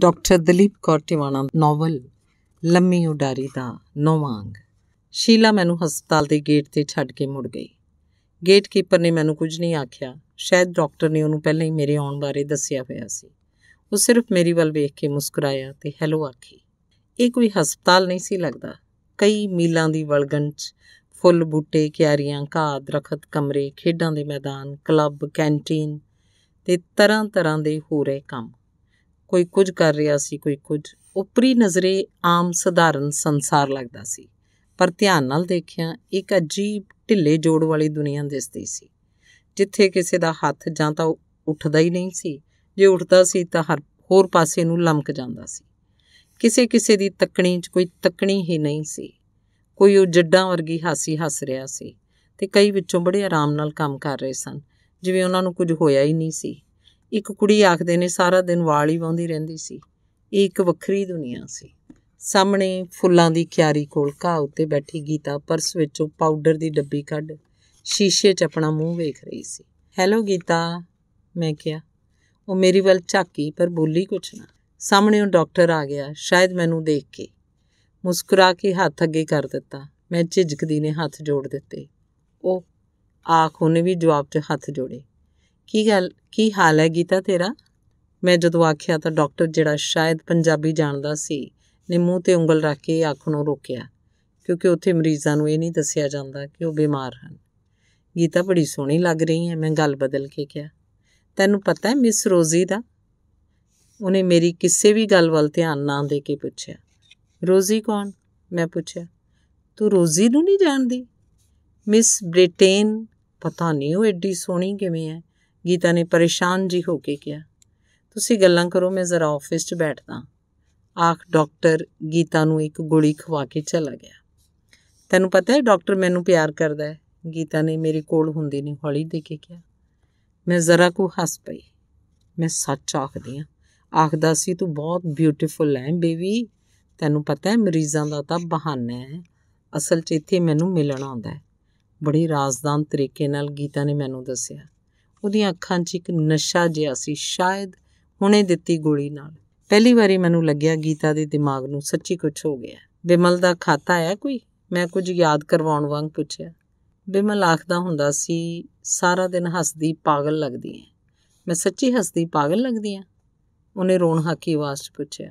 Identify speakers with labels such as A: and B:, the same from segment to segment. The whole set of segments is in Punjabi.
A: ਡਾਕਟਰ ਦਲੀਪ ਕੌਰ ਟਿਵਾਣਾ ਨੋਵਲ ਲੰਮੀ ਉਡਾਰੀ ਦਾ ਨੋਵਾਂਗ ਸ਼ੀਲਾ ਮੈਨੂੰ ਹਸਪਤਾਲ ਦੇ ਗੇਟ ਤੇ ਛੱਡ ਕੇ ਮੁੜ ਗਈ ਗੇਟ ਕੀਪਰ ਨੇ ਮੈਨੂੰ ਕੁਝ ਨਹੀਂ ਆਖਿਆ ਸ਼ਾਇਦ ਡਾਕਟਰ ਨੇ ਉਹਨੂੰ ਪਹਿਲਾਂ ਹੀ ਮੇਰੇ ਆਉਣ ਬਾਰੇ ਦੱਸਿਆ ਹੋਇਆ ਸੀ ਉਹ ਸਿਰਫ ਮੇਰੀ ਵੱਲ ਵੇਖ ਕੇ ਮੁਸਕਰਾਇਆ ਤੇ ਹੈਲੋ ਆਖੀ ਇਹ ਕੋਈ ਹਸਪਤਾਲ ਨਹੀਂ ਸੀ ਲੱਗਦਾ ਕਈ ਮੀਲਾਂ ਦੀ ਵਲਗਣ 'ਚ ਫੁੱਲ ਬੂਟੇ ਕਿਆਰੀਆਂ ਘਾਹ ਦਰਖਤ ਕਮਰੇ ਖੇਡਾਂ ਦੇ ਮੈਦਾਨ ਕਲੱਬ ਕੈਂਟੀਨ ਤੇ ਤਰ੍ਹਾਂ ਤਰ੍ਹਾਂ ਦੇ ਹੋ ਰਹੇ ਕੰਮ ਕੋਈ ਕੁਝ ਕਰ ਰਿਹਾ ਸੀ ਕੋਈ ਕੁਝ ਉਪਰੀ ਨਜ਼ਰੇ ਆਮ ਸਧਾਰਨ ਸੰਸਾਰ ਲੱਗਦਾ ਸੀ ਪਰ ਧਿਆਨ ਨਾਲ ਦੇਖਿਆ ਇੱਕ ਅਜੀਬ ਢਿੱਲੇ ਜੋੜ ਵਾਲੀ ਦੁਨੀਆ ਦਿਸਦੀ ਸੀ ਜਿੱਥੇ ਕਿਸੇ ਦਾ ਹੱਥ ਜਾਂ ਤਾਂ ਉੱਠਦਾ ਹੀ ਨਹੀਂ ਸੀ ਜੇ ਉੱਠਦਾ ਸੀ ਤਾਂ ਹਰ ਹੋਰ ਪਾਸੇ ਨੂੰ ਲਮਕ ਜਾਂਦਾ ਸੀ ਕਿਸੇ ਕਿਸੇ ਦੀ ਤੱਕਣੀ 'ਚ ਕੋਈ ਤੱਕਣੀ ਹੀ ਨਹੀਂ ਸੀ ਕੋਈ ਉਹ ਜੱਡਾਂ ਵਰਗੀ ਹਾਸੀ ਹੱਸ ਰਿਹਾ ਸੀ ਤੇ ਕਈ ਵਿੱਚੋਂ ਬੜੇ ਆਰਾਮ ਨਾਲ ਕੰਮ ਕਰ ਰਹੇ ਸਨ ਜਿਵੇਂ ਉਹਨਾਂ ਨੂੰ ਕੁਝ ਹੋਇਆ ਹੀ ਨਹੀਂ ਸੀ ਇੱਕ ਕੁੜੀ ਆਖਦੇ ਨੇ ਸਾਰਾ ਦਿਨ ਵਾਲ ਹੀ ਵਾਉਂਦੀ ਰਹਿੰਦੀ ਸੀ ਇਹ ਇੱਕ ਵੱਖਰੀ ਦੁਨੀਆ ਸੀ ਸਾਹਮਣੇ ਫੁੱਲਾਂ ਦੀ ਕਿਆਰੀ ਕੋਲ ਘਾਹ ਉੱਤੇ ਬੈਠੀ ਗੀਤਾ ਪਰਸ ਵਿੱਚੋਂ ਪਾਊਡਰ ਦੀ ਡੱਬੀ ਕੱਢ ਸ਼ੀਸ਼ੇ 'ਚ ਆਪਣਾ ਮੂੰਹ ਵੇਖ ਰਹੀ ਸੀ ਹੈਲੋ ਗੀਤਾ ਮੈਂ ਕਿਹਾ ਉਹ ਮੇਰੀ ਵੱਲ ਝਾਕੀ ਪਰ ਬੋਲੀ ਕੁਛ ਨਾ ਸਾਹਮਣੇ ਉਹ ਡਾਕਟਰ ਆ ਗਿਆ ਸ਼ਾਇਦ ਮੈਨੂੰ ਦੇਖ ਕੇ ਮੁਸਕਰਾ ਕੇ ਹੱਥ ਅੱਗੇ ਕਰ ਦਿੱਤਾ ਮੈਂ ਝਿਜਕਦੀ ਨੇ ਹੱਥ ਜੋੜ ਦਿੱਤੇ ਉਹ ਆਖ ਉਹਨੇ ਵੀ ਜਵਾਬ 'ਚ ਹੱਥ ਜੋੜੇ ਕੀ ਗੱਲ ਕੀ ਹਾਲ ਹੈ ਗੀਤਾ ਤੇਰਾ ਮੈਂ ਜਦੋਂ ਆਖਿਆ ਤਾਂ ਡਾਕਟਰ ਜਿਹੜਾ ਸ਼ਾਇਦ ਪੰਜਾਬੀ ਜਾਣਦਾ ਸੀ ਨੇ ਮੂੰਹ ਤੇ ਉਂਗਲ ਰੱਖ ਕੇ ਅੱਖ ਨੂੰ ਰੋਕਿਆ ਕਿਉਂਕਿ ਉੱਥੇ ਮਰੀਜ਼ਾਂ ਨੂੰ ਇਹ ਨਹੀਂ ਦੱਸਿਆ ਜਾਂਦਾ ਕਿ ਉਹ ਬਿਮਾਰ ਹਨ ਗੀਤਾ ਬੜੀ ਸੋਹਣੀ ਲੱਗ ਰਹੀ ਹੈ ਮੈਂ ਗੱਲ ਬਦਲ ਕੇ ਕਿਹਾ ਤੈਨੂੰ ਪਤਾ ਹੈ ਮਿਸ ਰੋਜ਼ੀ ਦਾ ਉਹਨੇ ਮੇਰੀ ਕਿਸੇ ਵੀ ਗੱਲ ਵੱਲ ਧਿਆਨ ਨਾ ਦੇ ਕੇ ਪੁੱਛਿਆ ਰੋਜ਼ੀ ਕੌਣ ਮੈਂ ਪੁੱਛਿਆ ਤੂੰ ਰੋਜ਼ੀ ਨੂੰ ਨਹੀਂ ਜਾਣਦੀ ਮਿਸ ਬ੍ਰਿਟੇਨ ਪਤਾ ਨਹੀਂ ਉਹ ਐਡੀ ਸੋਹਣੀ ਕਿਵੇਂ ਹੈ ਗੀਤਾ ਨੇ ਪਰੇਸ਼ਾਨ ਜੀ ਹੋ ਕੇ ਕਿਹਾ ਤੁਸੀਂ ਗੱਲਾਂ ਕਰੋ ਮੈਂ ਜ਼ਰਾ ਆਫਿਸ 'ਚ ਬੈਠਦਾ ਆਖ ਡਾਕਟਰ ਗੀਤਾ ਨੂੰ ਇੱਕ ਗੋਲੀ ਖਵਾ ਕੇ ਚਲਾ ਗਿਆ ਤੈਨੂੰ ਪਤਾ ਹੈ ਡਾਕਟਰ ਮੈਨੂੰ ਪਿਆਰ ਕਰਦਾ ਹੈ ਗੀਤਾ ਨੇ ਮੇਰੇ ਕੋਲ ਹੁੰਦੀ ਨਹੀਂ ਹੌਲੀ ਦੇ ਕੇ ਕਿਹਾ ਮੈਂ ਜ਼ਰਾ ਕੋ ਹੱਸ ਪਈ ਮੈਂ ਸੱਚ ਆਖਦੀ ਆ ਆਖਦਾ ਸੀ ਤੂੰ ਬਹੁਤ ਬਿਊਟੀਫੁਲ ਹੈ ਬੇਬੀ ਤੈਨੂੰ ਪਤਾ ਹੈ ਮਰੀਜ਼ਾਂ ਦਾ ਤਾਂ ਬਹਾਨਾ ਹੈ ਅਸਲ 'ਚ ਇੱਥੇ ਮੈਨੂੰ ਮਿਲਣਾ ਆਉਂਦਾ ਹੈ ਬੜੀ ਰਾਜ਼ਦਾਨ ਤਰੀਕੇ ਨਾਲ ਗੀਤਾ ਨੇ ਮੈਨੂੰ ਦੱਸਿਆ ਉਹਦੀਆਂ ਅੱਖਾਂ 'ਚ ਇੱਕ ਨਸ਼ਾ ਜਿਹਾ ਸੀ ਸ਼ਾਇਦ ਹੁਣੇ ਦਿੱਤੀ ਗੋਲੀ ਨਾਲ ਪਹਿਲੀ ਵਾਰੀ ਮੈਨੂੰ ਲੱਗਿਆ ਗੀਤਾ ਦੇ ਦਿਮਾਗ ਨੂੰ ਸੱਚੀ ਕੁਝ ਹੋ ਗਿਆ ਬਿਮਲ ਦਾ ਖਾਤਾ ਹੈ ਕੋਈ ਮੈਂ ਕੁਝ ਯਾਦ ਕਰਵਾਉਣ ਵਾਂਗ ਪੁੱਛਿਆ ਬਿਮਲ ਆਖਦਾ ਹੁੰਦਾ ਸੀ ਸਾਰਾ ਦਿਨ ਹੱਸਦੀ ਪਾਗਲ ਲੱਗਦੀ ਹੈ ਮੈਂ ਸੱਚੀ ਹੱਸਦੀ ਪਾਗਲ ਲੱਗਦੀ ਐ ਉਹਨੇ ਰੋਣ ਹਾਕੀ ਆਵਾਜ਼ 'ਚ ਪੁੱਛਿਆ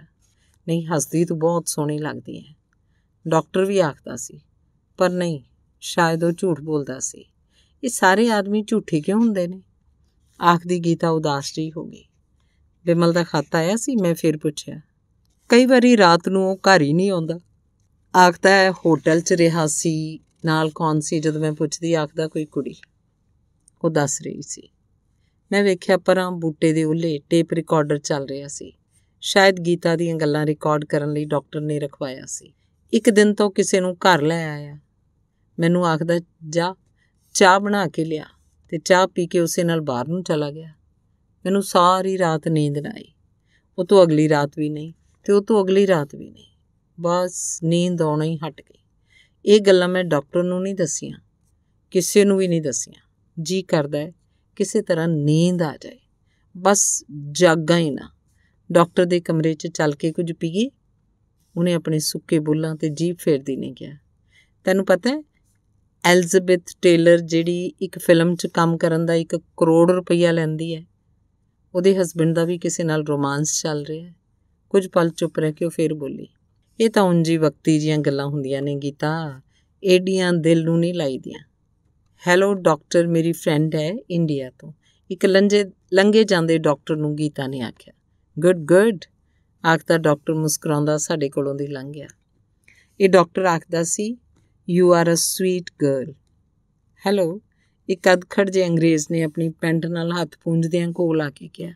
A: ਨਹੀਂ ਹੱਸਦੀ ਤੂੰ ਬਹੁਤ ਸੋਹਣੀ ਲੱਗਦੀ ਹੈ ਡਾਕਟਰ ਵੀ ਆਖਦਾ ਸੀ ਪਰ ਨਹੀਂ ਸ਼ਾਇਦ ਉਹ ਝੂਠ ਬੋਲਦਾ ਸੀ ਇਹ ਸਾਰੇ ਆਦਮੀ ਝੂਠੇ ਕਿਉਂ ਹੁੰਦੇ ਨੇ ਆਖਦੀ ਗੀਤਾ ਉਦਾਸ ਜੀ ਹੋ ਗਈ ਬਿਮਲ ਦਾ ਖਾਤਾ ਆਇਆ ਸੀ ਮੈਂ ਫਿਰ ਪੁੱਛਿਆ ਕਈ ਵਾਰੀ ਰਾਤ ਨੂੰ ਉਹ ਘਰ ਹੀ ਨਹੀਂ ਆਉਂਦਾ ਆਖਦਾ ਹੈ ਹੋਟਲ 'ਚ ਰਿਹਾ ਸੀ ਨਾਲ ਕੌਣ ਸੀ ਜਦੋਂ ਮੈਂ ਪੁੱਛਦੀ ਆਖਦਾ ਕੋਈ ਕੁੜੀ ਉਹ ਦੱਸ ਰਹੀ ਸੀ ਮੈਂ ਵੇਖਿਆ ਪਰਾਂ ਬੂਟੇ ਦੇ ਉੱਲੇ ਟੇਪ ਰਿਕਾਰਡਰ ਚੱਲ ਰਿਹਾ ਸੀ ਸ਼ਾਇਦ ਗੀਤਾ ਦੀਆਂ ਗੱਲਾਂ ਰਿਕਾਰਡ ਕਰਨ ਲਈ ਡਾਕਟਰ ਨੇ ਰਖਵਾਇਆ ਸੀ ਇੱਕ ਦਿਨ ਤੋਂ ਕਿਸੇ ਨੂੰ ਘਰ ਲੈ ਆਇਆ ਮੈਨੂੰ ਆਖਦਾ ਜਾ ਚਾਹ ਬਣਾ ਕੇ ਲਿਆ ਤੇ ਚਾਹ ਪੀ ਕੇ ਉਸੇ ਨਾਲ ਬਾਹਰ ਨੂੰ ਚਲਾ ਗਿਆ ਮੈਨੂੰ ਸਾਰੀ ਰਾਤ ਨੀਂਦ ਨਾ ਆਈ ਉਹ ਤੋਂ ਅਗਲੀ ਰਾਤ ਵੀ ਨਹੀਂ ਤੇ ਉਹ ਤੋਂ ਅਗਲੀ ਰਾਤ ਵੀ ਨਹੀਂ ਬਸ ਨੀਂਦ ਆਉਣਾ ਹੀ ਹਟ ਗਈ ਇਹ ਗੱਲਾਂ ਮੈਂ ਡਾਕਟਰ ਨੂੰ ਨਹੀਂ ਦੱਸੀਆਂ ਕਿਸੇ ਨੂੰ ਵੀ ਨਹੀਂ ਦੱਸੀਆਂ ਜੀ ਕਰਦਾ ਹੈ ਕਿਸੇ ਤਰ੍ਹਾਂ ਨੀਂਦ ਆ ਜਾਏ ਬਸ ਜਾਗਾ ਹੀ ਨਾ ਡਾਕਟਰ ਦੇ ਕਮਰੇ 'ਚ ਚੱਲ ਕੇ ਕੁਝ ਪੀਗੀ ਉਹਨੇ ਆਪਣੇ ਸੁੱਕੇ ਬੁੱਲਾਂ ਤੇ ਜੀਭ ਫੇਰਦੀ ਨਹੀਂ ਗਿਆ ਤੈਨੂੰ ਪਤਾ ਹੈ ਐਲਜ਼ਬੈਥ ਟੇਲਰ ਜਿਹੜੀ ਇੱਕ ਫਿਲਮ 'ਚ ਕੰਮ ਕਰਨ ਦਾ 1 ਕਰੋੜ ਰੁਪਈਆ ਲੈਂਦੀ ਹੈ ਉਹਦੇ ਹਸਬੰਡ ਦਾ ਵੀ ਕਿਸੇ ਨਾਲ ਰੋਮਾਂਸ ਚੱਲ ਰਿਹਾ ਹੈ ਕੁਝ ਪਲ ਚੁੱਪ ਰਹਿ ਕੇ ਉਹ ਫੇਰ ਬੋਲੀ ਇਹ ਤਾਂ ਉਂਜੀ ਵਕਤੀ ਜੀਆਂ ਗੱਲਾਂ ਹੁੰਦੀਆਂ ਨੇ ਗੀਤਾ ਏਡੀਆਂ ਦਿਲ ਨੂੰ ਨਹੀਂ ਲਾਈਦੀਆਂ ਹੈਲੋ ਡਾਕਟਰ ਮੇਰੀ ਫਰੈਂਡ ਹੈ ਇੰਡੀਆ ਤੋਂ ਇੱਕ ਲੰਗੇ ਲੰਗੇ ਜਾਂਦੇ ਡਾਕਟਰ ਨੂੰ ਗੀਤਾ ਨੇ ਆਖਿਆ ਗੁੱਡ ਗੁੱਡ ਆਖਦਾ ਡਾਕਟਰ ਮੁਸਕਰਾਉਂਦਾ ਸਾਡੇ ਕੋਲੋਂ ਦੀ ਲੰਘ ਗਿਆ ਇਹ ਡਾਕਟਰ ਆਖਦਾ ਸੀ you are a sweet girl hello ਇੱਕ ਅਦਖੜ ਜੇ ਅੰਗਰੇਜ਼ ਨੇ ਆਪਣੀ ਪੈਂਟ ਨਾਲ ਹੱਥ ਪੂੰਝਦਿਆਂ ਕੋਲ ਆ ਕੇ ਕਿਹਾ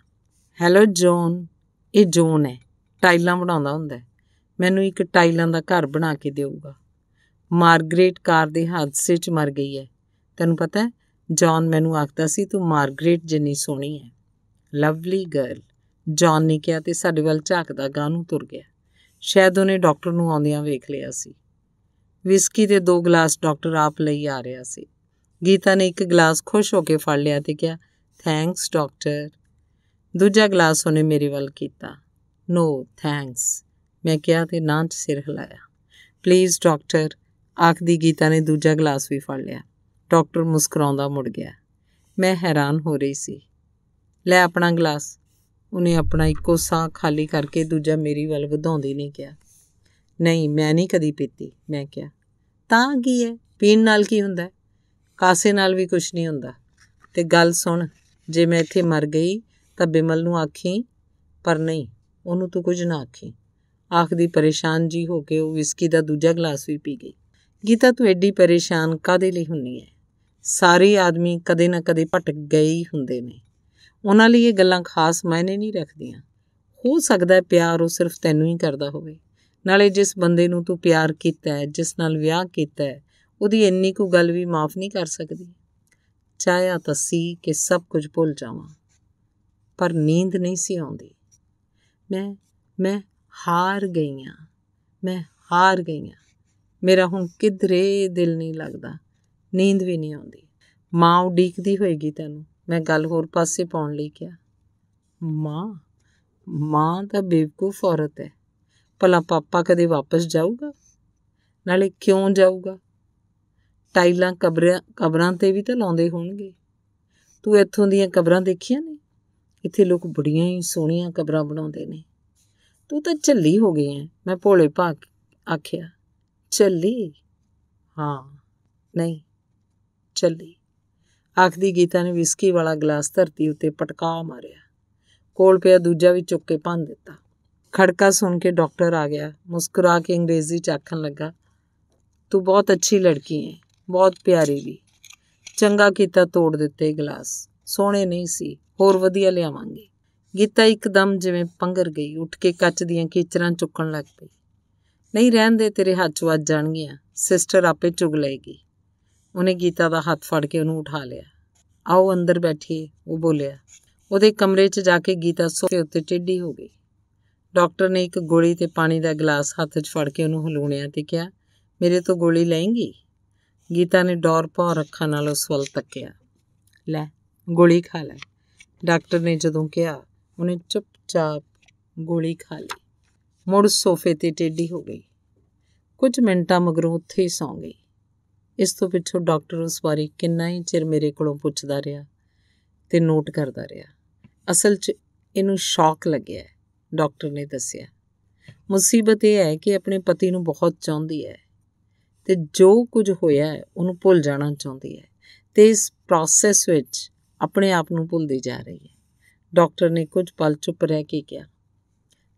A: ਹੈਲੋ ਜੋਨ ਇਹ ਜੋਨ ਹੈ ਟਾਈਲਾਂ ਬਣਾਉਂਦਾ ਹੁੰਦਾ ਮੈਨੂੰ ਇੱਕ ਟਾਈਲਾਂ ਦਾ ਘਰ ਬਣਾ ਕੇ ਦੇਊਗਾ ਮਾਰਗਰੇਟ ਕਾਰ ਦੇ ਹਾਦਸੇ 'ਚ ਮਰ ਗਈ ਹੈ ਤੈਨੂੰ ਪਤਾ ਹੈ ਜੌਨ ਮੈਨੂੰ ਆਖਦਾ ਸੀ ਤੂੰ ਮਾਰਗਰੇਟ ਜਿੰਨੀ ਸੋਹਣੀ ਹੈ ਲਵਲੀ ਗਰਲ ਜੌਨ ਨੇ ਕਿਹਾ ਤੇ ਸਾਡੇ ਵੱਲ ਝਾਕਦਾ ਗਾਂ ਨੂੰ ਤੁਰ ਗਿਆ ਸ਼ਾਇਦ ਉਹਨੇ ਡਾਕਟਰ ਨੂੰ ਆਉਂਦਿਆਂ ਵੇਖ ਲਿਆ ਸੀ ਵਿਸਕੀ ਦੇ ਦੋ ਗਲਾਸ ਡਾਕਟਰ ਆਪ ਲਈ ਆ ਰਿਹਾ ਸੀ ਗੀਤਾ ਨੇ ਇੱਕ ਗਲਾਸ ਖੁਸ਼ ਹੋ ਕੇ ਫੜ ਲਿਆ ਤੇ ਕਿਹਾ ਥੈਂਕਸ ਡਾਕਟਰ ਦੂਜਾ ਗਲਾਸ ਉਹਨੇ ਮੇਰੇ ਵੱਲ ਕੀਤਾ ਨੋ ਥੈਂਕਸ ਮੈਂ ਕਿਹਾ ਤੇ ਨਾਂ 'ਚ ਸਿਰ ਹਿਲਾਇਆ ਪਲੀਜ਼ ਡਾਕਟਰ ਆਖਦੀ ਗੀਤਾ ਨੇ ਦੂਜਾ ਗਲਾਸ ਵੀ ਫੜ ਲਿਆ ਡਾਕਟਰ ਮੁਸਕਰਾਉਂਦਾ ਮੁੜ ਗਿਆ ਮੈਂ ਹੈਰਾਨ ਹੋ ਰਹੀ ਸੀ ਲੈ ਆਪਣਾ ਗਲਾਸ ਉਹਨੇ ਆਪਣਾ ਇੱਕੋ ਸਾਹ ਖਾਲੀ ਕਰਕੇ ਦੂਜਾ ਮੇਰੀ ਵੱਲ ਵਧਾਉਂਦੀ ਨੇ ਕਿਹਾ ਨਹੀਂ ਮੈਂ ਨਹੀਂ ਕਦੀ ਪੀਤੀ ਮੈਂ ਕਿਹਾ ਤਾਂ ਕੀ ਹੈ ਪੀਣ ਨਾਲ ਕੀ ਹੁੰਦਾ ਕਾਸੇ ਨਾਲ ਵੀ ਕੁਝ ਨਹੀਂ ਹੁੰਦਾ ਤੇ ਗੱਲ ਸੁਣ ਜੇ ਮੈਂ ਇੱਥੇ ਮਰ ਗਈ ਤਾਂ ਬਿਮਲ ਨੂੰ ਆਖੀ ਪਰ ਨਹੀਂ ਉਹਨੂੰ ਤੂੰ ਕੁਝ ਨਾ ਆਖੀ ਆਖਦੀ ਪਰੇਸ਼ਾਨ ਜੀ ਹੋ ਕੇ ਉਹ ਵਿਸਕੀ ਦਾ ਦੂਜਾ ਗਲਾਸ ਵੀ ਪੀ ਗਈ ਗੀਤਾ ਤੂੰ ਐਡੀ ਪਰੇਸ਼ਾਨ ਕਾਦੇ ਲਈ ਹੁੰਨੀ ਹੈ ਸਾਰੇ ਆਦਮੀ ਕਦੇ ਨਾ ਕਦੇ ਭਟਕ ਗਏ ਹੀ ਹੁੰਦੇ ਨੇ ਉਹਨਾਂ ਲਈ ਇਹ ਗੱਲਾਂ ਖਾਸ ਮਾਇਨੇ ਨਹੀਂ ਰੱਖਦੀਆਂ ਹੋ ਸਕਦਾ ਪਿਆਰ ਉਹ ਸਿਰਫ ਤੈਨੂੰ ਹੀ ਕਰਦਾ ਹੋਵੇ ਨਾਲੇ ਜਿਸ ਬੰਦੇ ਨੂੰ ਤੂੰ ਪਿਆਰ ਕੀਤਾ ਹੈ ਜਿਸ ਨਾਲ ਵਿਆਹ ਕੀਤਾ ਹੈ ਉਹਦੀ ਇੰਨੀ ਕੋ ਗੱਲ ਵੀ ਮਾਫ ਨਹੀਂ ਕਰ ਸਕਦੀ ਚਾਹਿਆ ਤਾਂ ਸੀ ਕਿ ਸਭ ਕੁਝ ਭੁੱਲ ਜਾਵਾਂ ਪਰ ਨੀਂਦ ਨਹੀਂ ਸੀ ਆਉਂਦੀ ਮੈਂ ਮੈਂ ਹਾਰ ਗਈ ਆ ਮੈਂ ਹਾਰ ਗਈ ਆ ਮੇਰਾ ਹੁਣ ਕਿਧਰੇ ਦਿਲ ਨਹੀਂ ਲੱਗਦਾ ਨੀਂਦ ਵੀ ਨਹੀਂ ਆਉਂਦੀ ਮਾਂ ਉਡੀਕਦੀ ਹੋਏਗੀ ਤੈਨੂੰ ਮੈਂ ਗੱਲ ਹੋਰ ਪਾਸੇ ਪਾਉਣ ਲਈ ਕਿਹਾ ਮਾਂ ਮਾਂ ਤਾਂ ਬੇਵਕੂਫ ਔਰਤ ਹੈ ਭਲਾ ਪਾਪਾ ਕਦੇ ਵਾਪਸ ਜਾਊਗਾ ਨਾਲੇ ਕਿਉਂ ਜਾਊਗਾ ਟਾਈਲਾਂ ਕਬਰਾਂ ਕਬਰਾਂ ਤੇ ਵੀ ਤਾਂ ਲਾਉਂਦੇ ਹੋਣਗੇ ਤੂੰ ਇੱਥੋਂ ਦੀਆਂ ਕਬਰਾਂ ਦੇਖੀਆਂ ਨੇ ਇੱਥੇ ਲੋਕ ਬੜੀਆਂ ਹੀ ਸੋਹਣੀਆਂ ਕਬਰਾਂ ਬਣਾਉਂਦੇ ਨੇ ਤੂੰ ਤਾਂ ਝੱਲੀ ਹੋ ਗਈ ਐ ਮੈਂ ਭੋਲੇ ਭਾ ਆਖਿਆ ਝੱਲੀ ਹਾਂ ਨਹੀਂ ਝੱਲੀ ਆਖਦੀ ਗੀਤਾ ਨੇ ਵਿਸਕੀ ਵਾਲਾ ਗਲਾਸ ਧਰਤੀ ਉੱਤੇ ਪਟਕਾ ਮਾਰਿਆ ਕੋਲ ਪਿਆ ਦੂਜਾ ਵੀ ਚੁੱਕ ਕੇ ਭੰਨ ਦਿੱਤਾ ਖੜਕਾ ਸੁਣ ਕੇ ਡਾਕਟਰ ਆ ਗਿਆ ਮੁਸਕਰਾ ਕੇ ਅੰਗਰੇਜ਼ੀ ਚ ਆਖਣ ਲੱਗਾ ਤੂੰ ਬਹੁਤ ਅੱਛੀ ਲੜਕੀ ਹੈ ਬਹੁਤ ਪਿਆਰੀ ਵੀ ਚੰਗਾ ਕੀਤਾ ਤੋੜ ਦਿੱਤੇ ਗਲਾਸ ਸੋਹਣੇ ਨਹੀਂ ਸੀ ਹੋਰ ਵਧੀਆ ਲਿਆਵਾਂਗੇ ਗੀਤਾ ਇੱਕਦਮ ਜਿਵੇਂ ਪੰਗਰ ਗਈ ਉੱਠ ਕੇ ਕੱਚ ਦੀਆਂ ਕੀਚਰਾਂ ਚੁੱਕਣ ਲੱਗ ਪਈ ਨਹੀਂ ਰਹਿਣ ਦੇ ਤੇਰੇ ਹੱਥ ਵੱਜ ਜਾਣਗੀਆਂ ਸਿਸਟਰ ਆਪੇ ਚੁਗ ਲਏਗੀ ਉਹਨੇ ਗੀਤਾ ਦਾ ਹੱਥ ਫੜ ਕੇ ਉਹਨੂੰ ਉਠਾ ਲਿਆ ਆਓ ਅੰਦਰ ਬੈਠੀਏ ਉਹ ਬੋਲਿਆ ਉਹਦੇ ਕਮਰੇ 'ਚ ਜਾ ਕੇ ਗੀਤਾ ਸੋਫੇ ਉੱਤੇ ਟਿੱਡੀ ਹੋ ਗਈ ਡਾਕਟਰ ਨੇ ਇੱਕ ਗੋਲੀ ਤੇ ਪਾਣੀ ਦਾ ਗਲਾਸ ਹੱਥ 'ਚ ਫੜ ਕੇ ਉਹਨੂੰ ਹਲੂਣਿਆ ਤੇ ਕਿਹਾ ਮੇਰੇ ਤੋਂ ਗੋਲੀ ਲੈਂਗੀ ਗੀਤਾ ਨੇ ਡੋਰ ਪਾ ਰੱਖਣ ਨਾਲ ਉਸ ਵੱਲ ਤੱਕਿਆ ਲੈ ਗੋਲੀ ਖਾ ਲੈ ਡਾਕਟਰ ਨੇ ਜਦੋਂ ਕਿਹਾ ਉਹਨੇ ਚੁੱਪਚਾਪ ਗੋਲੀ ਖਾ ਲਈ ਮੁੜ ਸੋਫੇ ਤੇ ਟੇਢੀ ਹੋ ਗਈ ਕੁਝ ਮਿੰਟਾਂ ਮਗਰੋਂ ਉੱਥੇ ਹੀ ਸੌਂ ਗਈ ਇਸ ਤੋਂ ਪਿੱਛੋਂ ਡਾਕਟਰ ਉਸ ਵਾਰੀ ਕਿੰਨਾ ਹੀ ਚਿਰ ਮੇਰੇ ਕੋਲੋਂ ਪੁੱਛਦਾ ਰਿਹਾ ਤੇ ਨੋਟ ਕਰਦਾ ਰਿਹਾ ਅਸਲ 'ਚ ਇਹਨੂੰ ਸ਼ੌਕ ਲੱਗਿਆ ਡਾਕਟਰ ਨੇ ਦੱਸਿਆ ਮੁਸੀਬਤ ਇਹ ਹੈ ਕਿ ਆਪਣੇ ਪਤੀ ਨੂੰ ਬਹੁਤ ਚਾਹੁੰਦੀ ਹੈ ਤੇ ਜੋ ਕੁਝ ਹੋਇਆ ਹੈ ਉਹਨੂੰ ਭੁੱਲ ਜਾਣਾ ਚਾਹੁੰਦੀ ਹੈ ਤੇ ਇਸ ਪ੍ਰੋਸੈਸ ਵਿੱਚ ਆਪਣੇ ਆਪ ਨੂੰ ਭੁੱਲਦੀ ਜਾ ਰਹੀ ਹੈ ਡਾਕਟਰ ਨੇ ਕੁਝ ਪਲ ਚੁੱਪ ਰਹਿ ਕੇ ਕਿਹਾ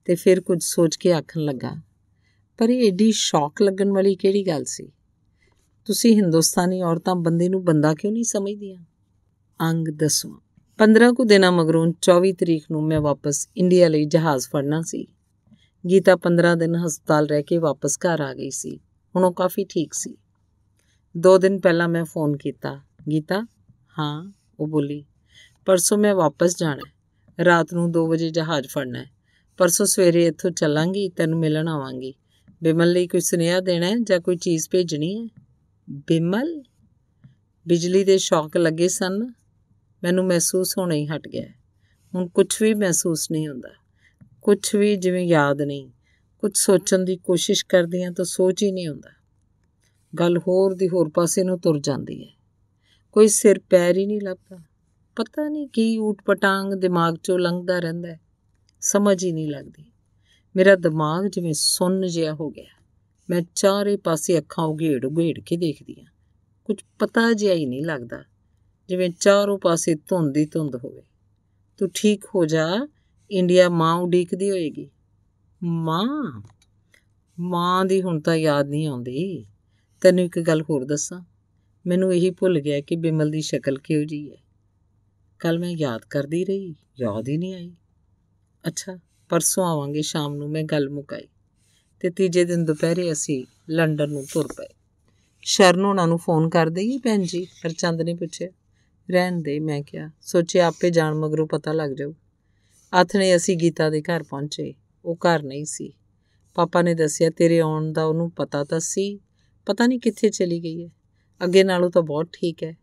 A: ਤੇ ਫਿਰ ਕੁਝ ਸੋਚ ਕੇ ਆਖਣ ਲੱਗਾ ਪਰ ਇਹ ਏਡੀ ਸ਼ੌਕ ਲੱਗਣ ਵਾਲੀ ਕਿਹੜੀ ਗੱਲ ਸੀ ਤੁਸੀਂ ਹਿੰਦੁਸਤਾਨੀ ਔਰਤਾਂ ਬੰਦੇ ਨੂੰ ਬੰਦਾ ਕਿਉਂ ਨਹੀਂ ਸਮਝਦੀਆਂ ਅੰਗ ਦਸਵਾਂ 15 ਕੁ ਦਿਨਾਂ ਮਗਰੋਂ 24 ਤਰੀਕ ਨੂੰ ਮੈਂ ਵਾਪਸ ਇੰਡੀਆ ਲਈ ਜਹਾਜ਼ ਫੜਨਾ ਸੀ ਗੀਤਾ 15 ਦਿਨ ਹਸਪਤਾਲ ਰਹਿ ਕੇ ਵਾਪਸ ਘਰ ਆ ਗਈ ਸੀ ਹੁਣ ਉਹ ਕਾਫੀ ਠੀਕ ਸੀ 2 ਦਿਨ ਪਹਿਲਾਂ ਮੈਂ ਫੋਨ ਕੀਤਾ ਗੀਤਾ ਹਾਂ ਉਹ ਬੋਲੀ ਪਰਸੋਂ ਮੈਂ ਵਾਪਸ ਜਾਣਾ ਰਾਤ ਨੂੰ 2 ਵਜੇ ਜਹਾਜ਼ ਫੜਨਾ ਹੈ ਪਰਸੋਂ ਸਵੇਰੇ ਇੱਥੋਂ ਚੱਲਾਂਗੀ ਤੈਨੂੰ ਮਿਲਣ ਆਵਾਂਗੀ ਬਿਮਲ ਲਈ ਕੋਈ ਸੁਨੇਹਾ ਦੇਣਾ ਹੈ ਜਾਂ ਕੋਈ ਚੀਜ਼ ਭੇਜਣੀ ਹੈ ਬਿਮਲ ਬਿਜਲੀ ਦੇ ਸ਼ੌਕ ਲੱਗੇ ਸਨ ਮੈਨੂੰ ਮਹਿਸੂਸ ਹੋਣਾ ਹੀ ਹਟ ਗਿਆ ਹੁਣ ਕੁਝ ਵੀ ਮਹਿਸੂਸ ਨਹੀਂ ਹੁੰਦਾ ਕੁਝ ਵੀ ਜਿਵੇਂ ਯਾਦ ਨਹੀਂ ਕੁਝ ਸੋਚਣ ਦੀ ਕੋਸ਼ਿਸ਼ ਕਰਦੀ ਹਾਂ ਤਾਂ ਸੋਚ ਹੀ ਨਹੀਂ ਹੁੰਦਾ ਗੱਲ ਹੋਰ ਦੀ ਹੋਰ ਪਾਸੇ ਨੂੰ ਤੁਰ ਜਾਂਦੀ ਹੈ ਕੋਈ ਸਿਰ ਪੈਰ ਹੀ ਨਹੀਂ ਲੱਗਦਾ ਪਤਾ ਨਹੀਂ ਕੀ ਊਟ ਦਿਮਾਗ 'ਚੋਂ ਲੰਘਦਾ ਰਹਿੰਦਾ ਹੈ ਸਮਝ ਹੀ ਨਹੀਂ ਲੱਗਦੀ ਮੇਰਾ ਦਿਮਾਗ ਜਿਵੇਂ ਸੁੰਨ ਜਿਹਾ ਹੋ ਗਿਆ ਮੈਂ ਚਾਰੇ ਪਾਸੇ ਅੱਖਾਂ ਉਗੇੜ-ਉਗੇੜ ਕੇ ਦੇਖਦੀ ਹਾਂ ਕੁਝ ਪਤਾ ਜਿਹਾ ਹੀ ਨਹੀਂ ਲੱਗਦਾ ਜਿਵੇਂ ਚਾਰੋਂ ਪਾਸੇ ਧੁੰਦ ਹੀ ਧੁੰਦ ਹੋਵੇ ਤੂੰ ਠੀਕ ਹੋ ਜਾ ਇੰਡੀਆ ਮਾਂ ਉਡੀਕਦੀ ਹੋਏਗੀ ਮਾਂ ਮਾਂ ਦੀ ਹੁਣ ਤਾਂ ਯਾਦ ਨਹੀਂ ਆਉਂਦੀ ਤੈਨੂੰ ਇੱਕ ਗੱਲ ਹੋਰ ਦੱਸਾਂ ਮੈਨੂੰ ਇਹੀ ਭੁੱਲ ਗਿਆ ਕਿ ਬਿਮਲ ਦੀ ਸ਼ਕਲ ਕਿਹੋ ਜੀ ਹੈ ਕੱਲ ਮੈਂ ਯਾਦ ਕਰਦੀ ਰਹੀ ਯਾਦ ਹੀ ਨਹੀਂ ਆਈ ਅੱਛਾ ਪਰਸੋਂ ਆਵਾਂਗੇ ਸ਼ਾਮ ਨੂੰ ਮੈਂ ਗੱਲ ਮੁਕਾਈ ਤੇ ਤੀਜੇ ਦਿਨ ਦੁਪਹਿਰੇ ਅਸੀਂ ਲੰਡਨ ਨੂੰ ਤੁਰ ਪਏ ਸ਼ਰਨ ਉਹਨਾਂ ਨੂੰ ਫੋਨ ਕਰ ਦੇਈ ਭੈਣ ਜੀ ਪਰ ਚੰਦ ਨੇ ਪੁੱਛਿਆ ਰਹਿਣ ਦੇ ਮੈਂ ਕਿਹਾ ਸੋਚਿਆ ਆਪੇ ਜਾਣ ਮਗਰੋਂ ਪਤਾ ਲੱਗ ਜਾਊ ਆਥਣੇ ਅਸੀਂ ਗੀਤਾ ਦੇ ਘਰ ਪਹੁੰਚੇ ਉਹ ਘਰ ਨਹੀਂ ਸੀ ਪਾਪਾ ਨੇ ਦੱਸਿਆ ਤੇਰੇ ਆਉਣ ਦਾ ਉਹਨੂੰ ਪਤਾ ਤਾਂ ਸੀ ਪਤਾ ਨਹੀਂ ਕਿੱਥੇ ਚਲੀ ਗਈ ਹੈ ਅੱਗੇ ਨਾਲੋਂ ਤਾਂ ਬਹੁਤ ਠੀਕ ਹੈ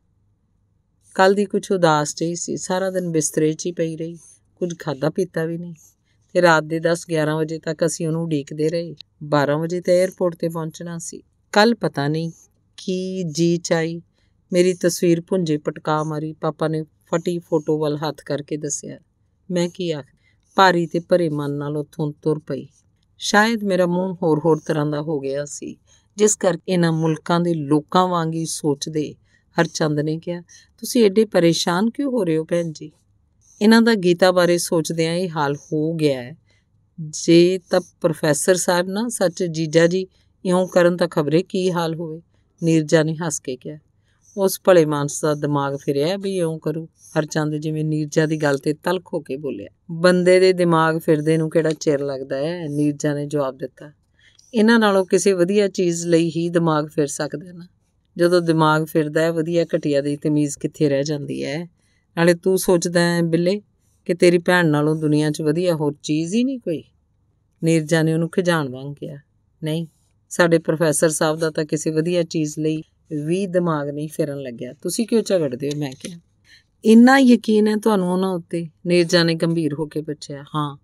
A: ਕੱਲ ਦੀ ਕੁਝ ਉਦਾਸ ਜਿਹੀ ਸੀ ਸਾਰਾ ਦਿਨ ਬਿਸਤਰੇ 'ਚ ਹੀ ਪਈ ਰਹੀ ਕੁਝ ਖਾਦਾ ਪੀਤਾ ਵੀ ਨਹੀਂ ਤੇ ਰਾਤ ਦੇ 10 11 ਵਜੇ ਤੱਕ ਅਸੀਂ ਉਹਨੂੰ ਉਡੀਕਦੇ ਰਹੇ 12 ਵਜੇ ਤੇ 에어ਪੋਰਟ ਤੇ ਪਹੁੰਚਣਾ ਸੀ ਕੱਲ ਪਤਾ ਨਹੀਂ ਕੀ ਜੀ ਚਾਈ ਮੇਰੀ ਤਸਵੀਰ ਪੁੰਜੇ ਪਟਕਾ ਮਾਰੀ ਪਾਪਾ ਨੇ ਫਟੀ ਫੋਟੋ ਵੱਲ ਹੱਥ ਕਰਕੇ ਦੱਸਿਆ ਮੈਂ ਕੀ ਆਖ ਭਾਰੀ ਤੇ ਭਰੇ ਮਨ ਨਾਲ ਉਥੋਂ ਤੁਰ ਪਈ ਸ਼ਾਇਦ ਮੇਰਾ ਮੂੰਹ ਹੋਰ-ਹੋਰ ਤਰ੍ਹਾਂ ਦਾ ਹੋ ਗਿਆ ਸੀ ਜਿਸ ਕਰਕੇ ਇਹਨਾਂ ਮੁਲਕਾਂ ਦੇ ਲੋਕਾਂ ਵਾਂਗ ਹੀ ਸੋਚਦੇ ਹਰਚੰਦ ਨੇ ਕਿਹਾ ਤੁਸੀਂ ਐਡੇ ਪਰੇਸ਼ਾਨ ਕਿਉਂ ਹੋ ਰਹੇ ਹੋ ਭੈਣ ਜੀ ਇਹਨਾਂ ਦਾ ਗੀਤਾ ਬਾਰੇ ਸੋਚਦੇ ਆ ਇਹ ਹਾਲ ਹੋ ਗਿਆ ਹੈ ਜੇ ਤਾਂ ਪ੍ਰੋਫੈਸਰ ਸਾਹਿਬ ਨਾ ਸੱਚ ਜੀਜਾ ਜੀ ਇਉਂ ਕਰਨ ਤਾਂ ਖਬਰੇ ਕੀ ਹਾਲ ਹੋਵੇ ਨੀਰਜਾ ਨੇ ਹੱਸ ਕੇ ਕਿਹਾ ਉਸ ਭਲੇ ਮਾਨਸ ਦਾ ਦਿਮਾਗ ਫਿਰਿਆ ਵੀ ਇਉਂ ਕਰੂ ਹਰਚੰਦ ਜਿਵੇਂ ਨੀਰਜਾ ਦੀ ਗੱਲ ਤੇ ਤਲਖ ਹੋ ਕੇ ਬੋਲਿਆ ਬੰਦੇ ਦੇ ਦਿਮਾਗ ਫਿਰਦੇ ਨੂੰ ਕਿਹੜਾ ਚਿਰ ਲੱਗਦਾ ਹੈ ਨੀਰਜਾ ਨੇ ਜਵਾਬ ਦਿੱਤਾ ਇਹਨਾਂ ਨਾਲੋਂ ਕਿਸੇ ਵਧੀਆ ਚੀਜ਼ ਲਈ ਹੀ ਦਿਮਾਗ ਫਿਰ ਸਕਦਾ ਨਾ ਜਦੋਂ ਦਿਮਾਗ ਫਿਰਦਾ ਹੈ ਵਧੀਆ ਘਟਿਆ ਦੀ ਤਮੀਜ਼ ਕਿੱਥੇ ਰਹਿ ਜਾਂਦੀ ਹੈ ਨਾਲੇ ਤੂੰ ਸੋਚਦਾ ਹੈ ਬਿੱਲੇ ਕਿ ਤੇਰੀ ਭੈਣ ਨਾਲੋਂ ਦੁਨੀਆ 'ਚ ਵਧੀਆ ਹੋਰ ਚੀਜ਼ ਹੀ ਨਹੀਂ ਕੋਈ ਨੀਰਜਾ ਨੇ ਉਹਨੂੰ ਖਿਜਾਣ ਵਾਂਗ ਕਿਹਾ ਨਹੀਂ ਸਾਡੇ ਪ੍ਰੋਫੈਸਰ ਸਾਹਿਬ ਦਾ ਤਾਂ ਕਿਸੇ ਵਧੀਆ ਚੀਜ਼ ਲਈ ਵੀ ਦਿਮਾਗ ਨਹੀਂ ਫਿਰਨ ਲੱਗਿਆ ਤੁਸੀਂ ਕਿਉਂ ਝਗੜਦੇ ਹੋ ਮੈਂ ਕਿਹਾ ਇੰਨਾ ਯਕੀਨ ਹੈ ਤੁਹਾਨੂੰ ਉਹਨਾਂ ਉੱਤੇ ਨੀਰਜਾ ਨੇ ਗੰਭੀਰ ਹੋ ਕੇ ਪੁੱਛਿਆ ਹਾਂ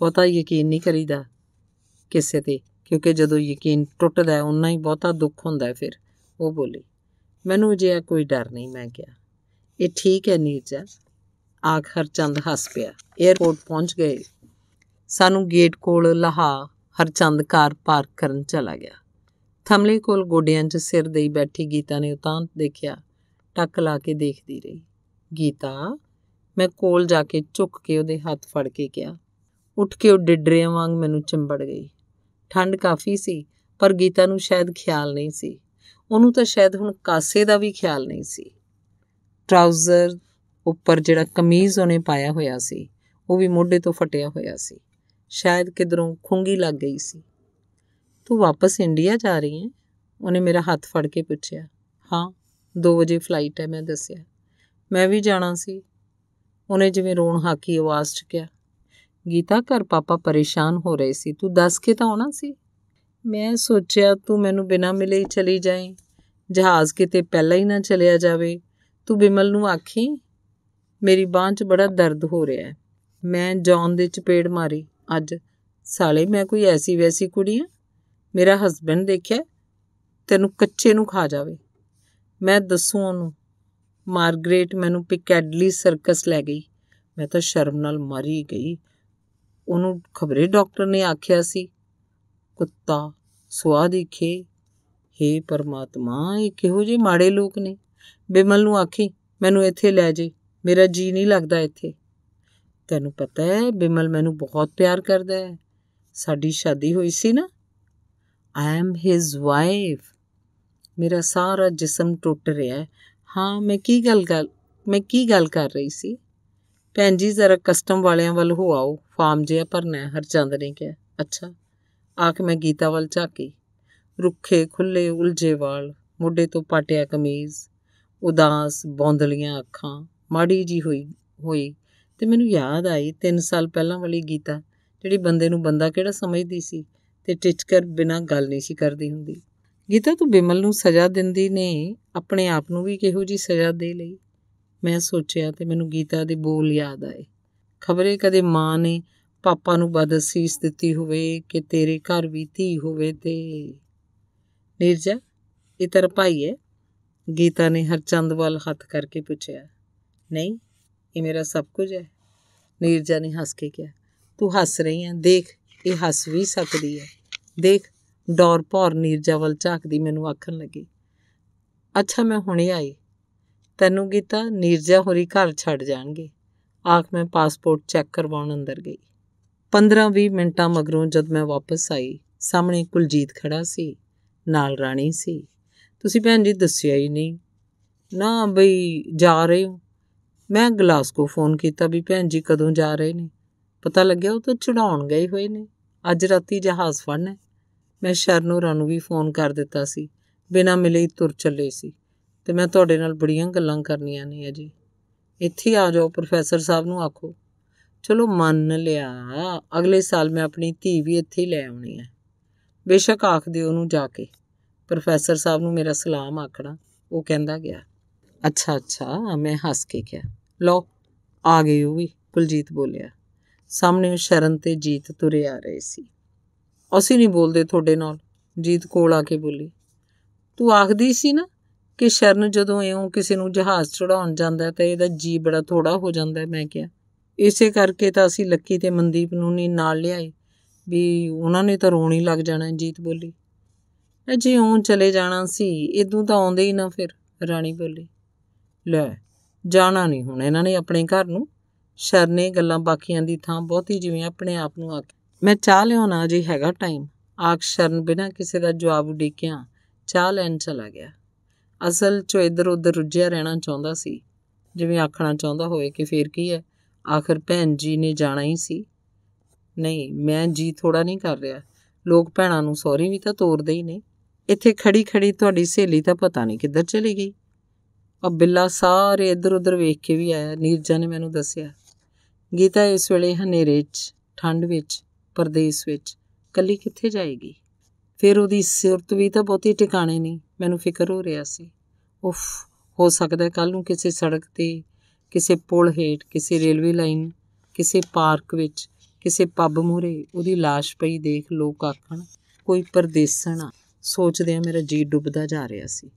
A: ਬਹੁਤਾ ਯਕੀਨ ਨਹੀਂ ਕਰੀਦਾ ਕਿਸੇ ਤੇ ਕਿਉਂਕਿ ਜਦੋਂ ਯਕੀਨ ਟੁੱਟਦਾ ਹੈ ਉਨਾ ਹੀ ਬਹੁਤਾ ਦੁੱਖ ਹੁੰਦਾ ਹੈ ਫਿਰ ਉਹ ਬੋਲੀ ਮੈਨੂੰ ਅਜਿਹਾ ਕੋਈ ਡਰ ਨਹੀਂ ਮੈਂ ਕਿਹਾ ਇਹ ਠੀਕ ਹੈ ਨੀਰਜਾ ਆਖਰ ਚੰਦ ਹੱਸ ਪਿਆ 에어ਪੋਰਟ ਪਹੁੰਚ ਗਏ ਸਾਨੂੰ ਗੇਟ ਕੋਲ ਲਹਾ ਹਰਚੰਦ ਕਾਰ ਪਾਰਕ ਕਰਨ ਚਲਾ ਗਿਆ ਥਮਲੇ ਕੋਲ ਗੋਡਿਆਂ 'ਚ ਸਿਰ ਦੇਈ ਬੈਠੀ ਗੀਤਾ ਨੇ ਉਤਾਂਤ ਦੇਖਿਆ ਟੱਕ ਲਾ ਕੇ ਦੇਖਦੀ ਰਹੀ ਗੀਤਾ ਮੈਂ ਕੋਲ ਜਾ ਕੇ ਝੁੱਕ ਕੇ ਉਹਦੇ ਹੱਥ ਫੜ ਕੇ ਕਿਹਾ ਉੱਠ ਕੇ ਉਹ ਡਿੱਡਰਿਆਂ ਵਾਂਗ ਮੈਨੂੰ ਚੰਬੜ ਗਈ ਠੰਡ ਕਾਫੀ ਸੀ ਪਰ ਗੀਤਾ ਨੂੰ ਸ਼ਾਇਦ ਖਿਆਲ ਨਹੀਂ ਸੀ ਉਹਨੂੰ ਤਾਂ ਸ਼ਾਇਦ ਹੁਣ ਕਾਸੇ ਦਾ ਵੀ ਖਿਆਲ ਨਹੀਂ ਸੀ ਟਰਾਊਜ਼ਰ ਉੱਪਰ ਜਿਹੜਾ ਕਮੀਜ਼ ਉਹਨੇ ਪਾਇਆ ਹੋਇਆ ਸੀ ਉਹ ਵੀ ਮੋਢੇ ਤੋਂ ਫਟਿਆ ਹੋਇਆ ਸੀ ਸ਼ਾਇਦ ਕਿਧਰੋਂ ਖੁੰਗੀ ਲੱਗ ਗਈ ਸੀ ਤੂੰ ਵਾਪਸ ਇੰਡੀਆ ਜਾ ਰਹੀ ਹੈ ਉਹਨੇ ਮੇਰਾ ਹੱਥ ਫੜ ਕੇ ਪੁੱਛਿਆ ਹਾਂ 2 ਵਜੇ ਫਲਾਈਟ ਹੈ ਮੈਂ ਦੱਸਿਆ ਮੈਂ ਵੀ ਜਾਣਾ ਸੀ ਉਹਨੇ ਜਿਵੇਂ ਰੋਣ ਹਾਕੀ ਆਵਾਜ਼ 'ਚ ਕਿਹਾ ਗੀਤਾ ਘਰ ਪਾਪਾ ਪਰੇਸ਼ਾਨ ਹੋ ਰਹੇ ਸੀ ਤੂੰ ਦੱਸ ਕੇ ਤਾਂ ਆਉਣਾ ਸੀ ਮੈਂ ਸੋਚਿਆ ਤੂੰ ਮੈਨੂੰ ਬਿਨਾਂ ਮਿਲੇ ਹੀ ਚਲੀ ਜਾਏ ਜਹਾਜ਼ ਕਿਤੇ ਪਹਿਲਾਂ ਹੀ ਨਾ ਚਲਿਆ ਜਾਵੇ ਤੂੰ ਬਿਮਲ ਨੂੰ ਆਖੀ ਮੇਰੀ ਬਾਹ 'ਚ ਬੜਾ ਦਰਦ ਹੋ ਰਿਹਾ ਹੈ ਮੈਂ ਜੌਨ ਦੇ ਚਪੇੜ ਮਾਰੀ ਅੱਜ ਸਾਲੇ ਮੈਂ ਕੋਈ ਐਸੀ ਵੈਸੀ ਕੁੜੀ ਆ ਮੇਰਾ ਹਸਬੰਡ ਦੇਖਿਆ ਤੈਨੂੰ ਕੱਚੇ ਨੂੰ ਖਾ ਜਾਵੇ ਮੈਂ ਦੱਸੂ ਉਹਨੂੰ ਮਾਰਗਰੇਟ ਮੈਨੂੰ ਪਿਕੈਡਲੀ ਸਰਕਸ ਲੈ ਗਈ ਮੈਂ ਤਾਂ ਸ਼ਰਮ ਨਾਲ ਮਰੀ ਗਈ ਉਹਨੂੰ ਖਬਰੇ ਡਾਕਟਰ ਨੇ ਆਖਿਆ ਸੀ ਕੁੱਤਾ ਸੁਆ ਦੇਖੇ हे ਪਰਮਾਤਮਾ ਇਹ ਕਿਹੋ ਜਿਹੇ ਮਾੜੇ ਲੋਕ ਨੇ ਬਿਮਲ ਨੂੰ ਆਖੀ ਮੈਨੂੰ ਇੱਥੇ ਲੈ ਜੇ ਮੇਰਾ ਜੀ ਨਹੀਂ ਲੱਗਦਾ ਇੱਥੇ ਤੈਨੂੰ ਪਤਾ ਹੈ ਬਿਮਲ ਮੈਨੂੰ ਬਹੁਤ ਪਿਆਰ ਕਰਦਾ ਹੈ ਸਾਡੀ ਸ਼ਾਦੀ ਹੋਈ ਸੀ ਨਾ ਆਈ ਐਮ ਹਿਸ ਵਾਈਫ ਮੇਰਾ ਸਾਰਾ ਜਿਸਮ ਟੁੱਟ ਰਿਹਾ ਹੈ ਹਾਂ ਮੈਂ ਕੀ ਗੱਲ ਗੱਲ ਮੈਂ ਕੀ ਗੱਲ ਕਰ ਰਹੀ ਸੀ ਭੈਣ ਜੀ ਜ਼ਰਾ ਕਸਟਮ ਵਾਲਿਆਂ ਵੱਲ ਹੋ ਆਓ ਫਾਰਮ ਜਿਹਾ ਭਰਨਾ ਹੈ ਹਰਚੰਦ ਨੇ ਕਿਹਾ ਅੱਛਾ ਆ ਕੇ ਮੈਂ ਗੀਤਾ ਵੱਲ ਝਾਕੀ ਰੁੱਖੇ ਖੁੱਲੇ ਉਲਝੇ ਵਾਲ ਮੋਢੇ ਤੋਂ ਪਾਟਿਆ ਕਮੀਜ਼ ਉਦਾਸ ਬੌਂਦਲੀਆਂ ਅੱਖਾਂ ਮਾੜੀ ਜੀ ਹੋਈ ਹੋਈ ਤੇ ਮੈਨੂੰ ਯਾਦ ਆਈ 3 ਸਾਲ ਪਹਿਲਾਂ ਵਾਲੀ ਗੀਤਾ ਜਿਹੜੀ ਬੰਦੇ ਨੂੰ ਬੰਦਾ ਕਿਹੜਾ ਸਮਝਦੀ ਸੀ ਤੇ ਟਿਚਕਰ ਬਿਨਾ ਗੱਲ ਨਹੀਂ ਸੀ ਕਰਦੀ ਹੁੰਦੀ ਗੀਤਾ ਤੂੰ ਬਿਮਲ ਨੂੰ ਸਜ਼ਾ ਦਿੰਦੀ ਨੇ ਆਪਣੇ ਆਪ ਨੂੰ ਵੀ ਕਿਹੋ ਜੀ ਸਜ਼ਾ ਦੇ ਲਈ ਮੈਂ ਸੋਚਿਆ ਤੇ ਮੈਨੂੰ ਗੀਤਾ ਦੇ ਬੋਲ ਯਾਦ ਆਏ ਖਬਰੇ ਕਦੇ ਮਾਂ ਨੇ ਪਾਪਾ ਨੂੰ ਬਦਸੀਸ ਦਿੱਤੀ ਹੋਵੇ ਕਿ ਤੇਰੇ ਘਰ ਵੀ ਧੀ ਹੋਵੇ ਤੇ ਨਿਰਜਾ ਇਹ ਤਰ ਭਾਈ ਹੈ ਗੀਤਾ ਨੇ ਹਰਚੰਦ ਵੱਲ ਹੱਥ ਕਰਕੇ ਪੁੱਛਿਆ ਨਹੀਂ ਇਹ ਮੇਰਾ ਸਭ ਕੁਝ ਹੈ ਨਿਰਜਾ ਨੇ ਹੱਸ ਕੇ ਕਿਹਾ ਤੂੰ ਹੱਸ ਰਹੀ ਹੈ ਦੇਖ ਇਹ ਹੱਸ ਵੀ ਸਕਦੀ ਹੈ ਦੇਖ ਡੋਰ ਭੌਰ ਨੀਰਜਾ ਵੱਲ ਝਾਕਦੀ ਮੈਨੂੰ ਆਖਣ ਲੱਗੀ ਅੱਛਾ ਮੈਂ ਹੁਣੇ ਆਈ ਤੈਨੂੰ ਕੀਤਾ ਨੀਰਜਾ ਹੋਰੀ ਘਰ ਛੱਡ ਜਾਣਗੇ ਆਖ ਮੈਂ ਪਾਸਪੋਰਟ ਚੈੱਕ ਕਰਵਾਉਣ ਅੰਦਰ ਗਈ 15-20 ਮਿੰਟਾਂ ਮਗਰੋਂ ਜਦ ਮੈਂ ਵਾਪਸ ਆਈ ਸਾਹਮਣੇ ਕੁਲਜੀਤ ਖੜਾ ਸੀ ਨਾਲ ਰਾਣੀ ਸੀ ਤੁਸੀਂ ਭੈਣ ਜੀ ਦੱਸਿਆ ਹੀ ਨਹੀਂ ਨਾ ਬਈ ਜਾ ਰਹੇ ਹੋ ਮੈਂ ਗਲਾਸਕੋ ਫੋਨ ਕੀਤਾ ਵੀ ਭੈਣ ਜੀ ਕਦੋਂ ਜਾ ਰਹੇ ਨੇ ਪਤਾ ਲੱਗਿਆ ਉਹ ਤਾਂ ਚੜਾਉਣ ਗਏ ਹੋਏ ਨੇ ਅੱਜ ਰਾਤੀ ਜਹਾਜ਼ ਫੜਨਾ ਮੈਂ ਸ਼ਰਨੂਰਾ ਨੂੰ ਵੀ ਫੋਨ ਕਰ ਦਿੱਤਾ ਸੀ ਬਿਨਾਂ ਮਿਲੇ ਹੀ ਤੁਰ ਚੱਲੇ ਸੀ ਤੇ ਮੈਂ ਤੁਹਾਡੇ ਨਾਲ ਬੜੀਆਂ ਗੱਲਾਂ ਕਰਨੀਆਂ ਨੇ ਜੀ ਇੱਥੇ ਆ ਜਾਓ ਪ੍ਰੋਫੈਸਰ ਸਾਹਿਬ ਨੂੰ ਆਖੋ ਚਲੋ ਮੰਨ ਲਿਆ ਅਗਲੇ ਸਾਲ ਮੈਂ ਆਪਣੀ ਧੀ ਵੀ ਇੱਥੇ ਹੀ ਲੈ ਆਉਣੀ ਹੈ ਬੇਸ਼ੱਕ ਆਖ ਦਿਓ ਉਹਨੂੰ ਜਾ ਕੇ ਪ੍ਰੋਫੈਸਰ ਸਾਹਿਬ ਨੂੰ ਮੇਰਾ ਸਲਾਮ ਆਖਣਾ ਉਹ ਕਹਿੰਦਾ ਗਿਆ ਅੱਛਾ ਅੱਛਾ ਮੈਂ ਹੱਸ ਕੇ ਕਿਹਾ ਲਓ ਆ ਗਏ ਉਹ ਵੀ ਕੁਲਜੀਤ ਬੋਲਿਆ ਸਾਹਮਣੇ ਸ਼ਰਨ ਤੇ ਜੀਤ ਤੁਰੇ ਆ ਰਹੇ ਸੀ ਅਸੀਂ ਨਹੀਂ ਬੋਲਦੇ ਤੁਹਾਡੇ ਨਾਲ ਜੀਤ ਕੋਲ ਆ ਕੇ ਬੋਲੀ ਤੂੰ ਆਖਦੀ ਸੀ ਨਾ ਕਿ ਸ਼ਰਨ ਜਦੋਂ ਇਉਂ ਕਿਸੇ ਨੂੰ ਜਹਾਜ਼ ਚੜਾਉਣ ਜਾਂਦਾ ਤਾਂ ਇਹਦਾ ਜੀ ਬੜਾ ਥੋੜਾ ਹੋ ਜਾਂਦਾ ਮੈਂ ਕਿਹਾ ਇਸੇ ਕਰਕੇ ਤਾਂ ਅਸੀਂ ਲੱਕੀ ਤੇ ਮਨਦੀਪ ਨੂੰ ਨਹੀਂ ਨਾਲ ਲਿਆਏ ਵੀ ਉਹਨਾਂ ਨੇ ਤਾਂ ਰੋਣੀ ਲੱਗ ਜਾਣਾ ਜੀਤ ਬੋਲੀ ਅਜੇ ਉਹ ਚਲੇ ਜਾਣਾ ਸੀ ਇਦੋਂ ਤਾਂ ਆਉਂਦੇ ਹੀ ਨਾ ਫਿਰ ਰਾਣੀ ਬੋਲੀ ਲੈ ਜਾਣਾ ਨਹੀਂ ਹੁਣ ਇਹਨਾਂ ਨੇ ਆਪਣੇ ਘਰ ਨੂੰ ਸ਼ਰਨੇ ਗੱਲਾਂ ਬਾਕੀਆਂ ਦੀ ਥਾਂ ਬਹੁਤੀ ਜਿਵੇਂ ਆਪਣੇ ਆਪ ਨੂੰ ਆਖ ਮੈਂ ਚਾਹ ਲਿਆਉਣਾ ਜੀ ਹੈਗਾ ਟਾਈਮ ਆਖ ਸ਼ਰਨ ਬਿਨਾਂ ਕਿਸੇ ਦਾ ਜਵਾਬ ਉਡੀਕਿਆ ਚਾਹ ਲੈਣ ਚਲਾ ਗਿਆ ਅਸਲ 'ਚ ਇਧਰ ਉਧਰ ਰੁੱਝਿਆ ਰਹਿਣਾ ਚਾਹੁੰਦਾ ਸੀ ਜਿਵੇਂ ਆਖਣਾ ਚਾਹੁੰਦਾ ਹੋਵੇ ਕਿ ਫੇਰ ਕੀ ਹੈ ਆਖਰ ਭੈਣ ਜੀ ਨੇ ਜਾਣਾ ਹੀ ਸੀ ਨਹੀਂ ਮੈਂ ਜੀ ਥੋੜਾ ਨਹੀਂ ਕਰ ਰਿਹਾ ਲੋਕ ਭੈਣਾਂ ਨੂੰ ਸੌਰੀ ਵੀ ਤਾਂ ਤੋਰਦੇ ਹੀ ਨੇ ਇੱਥੇ ਖੜੀ ਖੜੀ ਤੁਹਾਡੀ ਸਹੇਲੀ ਤਾਂ ਪਤਾ ਨਹੀਂ ਕਿੱਧਰ ਚਲੀ ਗਈ ਅਬ ਬਿੱਲਾ ਸਾਰੇ ਇਧਰ ਉਧਰ ਵੇਖ ਕੇ ਵੀ ਆਇਆ ਨੀਰਜਾ ਨੇ ਮੈਨੂੰ ਦੱਸਿਆ ਗੀਤਾ ਇਸ ਵੇਲੇ ਹਨੇਰੇ 'ਚ ਠੰਡ ਵਿੱਚ ਪਰਦੇਸ ਵਿੱਚ ਕੱਲੀ ਕਿੱਥੇ ਜਾਏਗੀ ਫਿਰ ਉਹਦੀ ਸਿਰਤ ਵੀ ਤਾਂ ਬਹੁਤੀ ਟਿਕਾਣੇ ਨਹੀਂ ਮੈਨੂੰ ਫਿਕਰ ਹੋ ਰਿਹਾ ਸੀ ਉਫ ਹੋ ਸਕਦਾ ਕੱਲ ਨੂੰ ਕਿਸੇ ਸੜਕ ਤੇ ਕਿਸੇ ਪੁਲ ਹੇਠ ਕਿਸੇ ਰੇਲਵੇ ਲਾਈਨ ਕਿਸੇ ਪਾਰਕ ਵਿੱਚ ਕਿਸੇ ਪੱਬ ਮੂਰੇ ਉਹਦੀ লাশ ਪਈ ਦੇਖ ਲੋਕ ਆਖਣ ਕੋਈ ਪਰਦੇਸਣ ਆ ਸੋਚਦੇ ਆ ਮੇਰਾ ਜੀ ਡੁੱਬਦਾ ਜਾ ਰਿਹਾ ਸੀ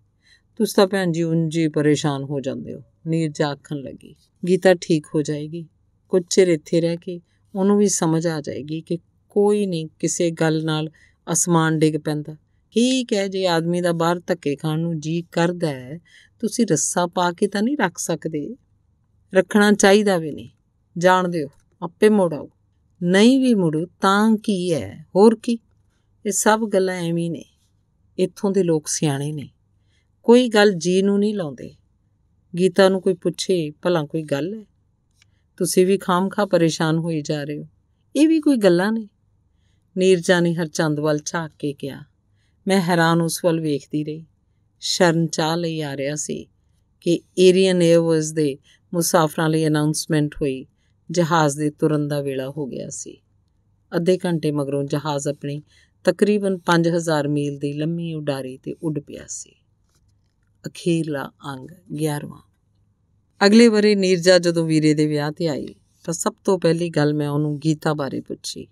A: ਤੁਸੀਂ ਤਾਂ ਭੈਣ ਜੀ ਉਂਝੀ ਪਰੇਸ਼ਾਨ ਹੋ ਜਾਂਦੇ ਹੋ ਜਾ ਆਖਣ ਲੱਗੀ ਗੀਤਾ ਠੀਕ ਹੋ ਜਾਏਗੀ ਕੁਝ ਚਿਰ ਇੱਥੇ ਰਹਿ ਕੇ ਉਹਨੂੰ ਵੀ ਸਮਝ ਆ ਜਾਏਗੀ ਕਿ ਕੋਈ ਨਹੀਂ ਕਿਸੇ ਗੱਲ ਨਾਲ ਅਸਮਾਨ ਡਿੱਗ ਪੈਂਦਾ ਠੀਕ ਹੈ ਜੇ ਆਦਮੀ ਦਾ ਬਾਹਰ ਧੱਕੇ ਖਾਣ ਨੂੰ ਜੀ ਕਰਦਾ ਹੈ ਤੁਸੀਂ ਰੱਸਾ ਪਾ ਕੇ ਤਾਂ ਨਹੀਂ ਰੱਖ ਸਕਦੇ ਰੱਖਣਾ ਚਾਹੀਦਾ ਵੀ ਨਹੀਂ ਜਾਣਦੇ ਹੋ ਆਪੇ ਮੋੜਾਓ ਨਹੀਂ ਵੀ ਮੁੜੂ ਤਾਂ ਕੀ ਹੈ ਹੋਰ ਕੀ ਇਹ ਸਭ ਗੱਲਾਂ ਐਵੇਂ ਨੇ ਇੱਥੋਂ ਦੇ ਲੋਕ ਸਿਆਣੇ ਨੇ ਕੋਈ ਗੱਲ ਜੀ ਨੂੰ ਨਹੀਂ ਲਾਉਂਦੇ ਗੀਤਾ ਨੂੰ ਕੋਈ ਪੁੱਛੇ ਭਲਾ ਕੋਈ ਗੱਲ ਹੈ ਤੁਸੀਂ ਵੀ ਖਾਮਖਾ ਪਰੇਸ਼ਾਨ ਹੋਈ ਜਾ ਰਹੇ ਹੋ ਇਹ ਵੀ ਕੋਈ ਗੱਲਾਂ ਨੇ ਨੀਰਜਾ ਨੇ ਹਰਚੰਦ ਵੱਲ ਝਾਕ ਕੇ ਕਿਹਾ ਮੈਂ ਹੈਰਾਨ ਉਸ ਵੱਲ ਵੇਖਦੀ ਰਹੀ ਸ਼ਰਨ ਚਾਹ ਲਈ ਆ ਰਿਹਾ ਸੀ ਕਿ ਏਰੀਅਨ 에ਅਰਵੇਜ਼ ਦੇ ਮੁਸਾਫਰਾਂ ਲਈ ਅਨਾਉਂਸਮੈਂਟ ਹੋਈ ਜਹਾਜ਼ ਦੇ ਤੁਰਨ ਦਾ ਵੇਲਾ ਹੋ ਗਿਆ ਸੀ ਅੱਧੇ ਘੰਟੇ ਮਗਰੋਂ ਜਹਾਜ਼ ਆਪਣੀ ਤਕਰੀਬਨ 5000 ਮੀਲ ਦੀ ਲੰਮੀ ਉਡਾਰੀ ਤੇ ਉੱਡ ਪਿਆ ਸੀ ਅਖੀਰਲਾ ਅੰਗ 11ਵਾਂ ਅਗਲੇ ਵਾਰੀ ਨੀਰਜਾ ਜਦੋਂ ਵੀਰੇ ਦੇ ਵਿਆਹ ਤੇ ਆਈ ਤਾਂ ਸਭ ਤੋਂ ਪਹਿਲੀ ਗੱਲ ਮੈਂ ਉਹਨੂੰ ਗੀਤਾ ਬਾਰੇ ਪੁੱਛੀ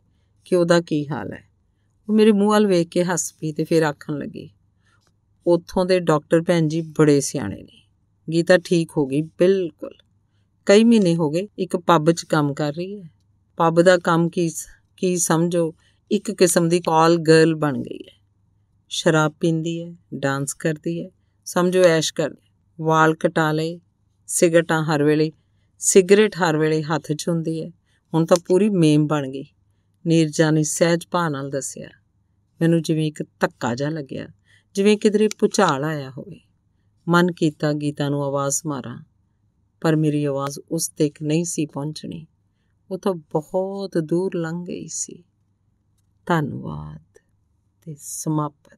A: ਕਿ ਉਹਦਾ ਕੀ ਹਾਲ ਹੈ ਉਹ ਮੇਰੇ ਮੂੰਹ ਵੱਲ ਵੇਖ ਕੇ ਹੱਸ ਪਈ ਤੇ ਫਿਰ ਆਖਣ ਲੱਗੀ ਉੱਥੋਂ ਦੇ ਡਾਕਟਰ ਭੈਣ ਜੀ ਬੜੇ ਸਿਆਣੇ ਨੇ ਗੀਤਾ ਠੀਕ ਹੋ ਗਈ ਬਿਲਕੁਲ ਕਈ ਮਹੀਨੇ ਹੋ ਗਏ ਇੱਕ ਪੱਬ 'ਚ ਕੰਮ ਕਰ ਰਹੀ ਹੈ ਪੱਬ ਦਾ ਕੰਮ ਕੀ ਕੀ ਸਮਝੋ ਇੱਕ ਕਿਸਮ ਦੀ ਕਾਲ ਗਰਲ ਬਣ ਗਈ ਹੈ ਸ਼ਰਾਬ ਪੀਂਦੀ ਹੈ ਡਾਂਸ ਕਰਦੀ ਹੈ ਸਮਝੋ ਐਸ਼ ਕਰਦੀ ਵਾਲ ਕਟਾ ਲਏ ਸਿਗਰਟਾਂ ਹਰ ਵੇਲੇ ਸਿਗਰਟ ਹਰ ਵੇਲੇ ਹੱਥ 'ਚ ਹੁੰਦੀ ਹੈ ਹੁਣ ਤਾਂ ਪੂਰੀ ਮੇਮ ਬਣ ਗਈ ਨੀਰਜਾ ਨੇ ਸਹਿਜ ਭਾਅ ਨਾਲ ਦੱਸਿਆ ਮੈਨੂੰ ਜਿਵੇਂ ਇੱਕ ਧੱਕਾ ਜਿਹਾ ਲੱਗਿਆ ਜਿਵੇਂ ਕਿਧਰੇ ਪੁਚਾਲ ਆਇਆ ਹੋਵੇ ਮਨ ਕੀਤਾ ਗੀਤਾ ਨੂੰ ਆਵਾਜ਼ ਮਾਰਾਂ ਪਰ ਮੇਰੀ ਆਵਾਜ਼ ਉਸ ਤੱਕ ਨਹੀਂ ਸੀ ਪਹੁੰਚਣੀ ਉਹ ਤਾਂ ਬਹੁਤ ਦੂਰ ਲੰਘ ਗਈ ਸੀ ਧੰਨਵਾਦ ਤੇ ਸਮਾਪਤ